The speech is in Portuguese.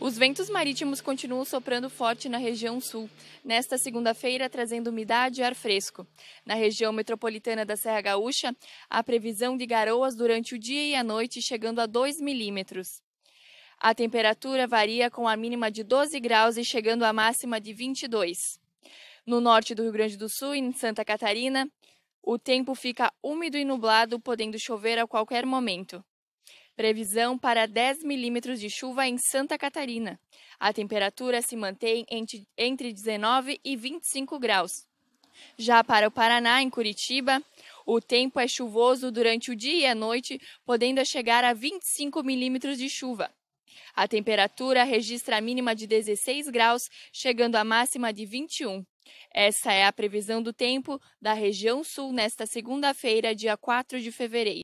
Os ventos marítimos continuam soprando forte na região sul, nesta segunda-feira trazendo umidade e ar fresco. Na região metropolitana da Serra Gaúcha, há previsão de garoas durante o dia e a noite, chegando a 2 milímetros. A temperatura varia com a mínima de 12 graus e chegando à máxima de 22. No norte do Rio Grande do Sul e em Santa Catarina, o tempo fica úmido e nublado, podendo chover a qualquer momento. Previsão para 10 milímetros de chuva em Santa Catarina. A temperatura se mantém entre 19 e 25 graus. Já para o Paraná, em Curitiba, o tempo é chuvoso durante o dia e a noite, podendo chegar a 25 milímetros de chuva. A temperatura registra a mínima de 16 graus, chegando à máxima de 21. Essa é a previsão do tempo da região sul nesta segunda-feira, dia 4 de fevereiro.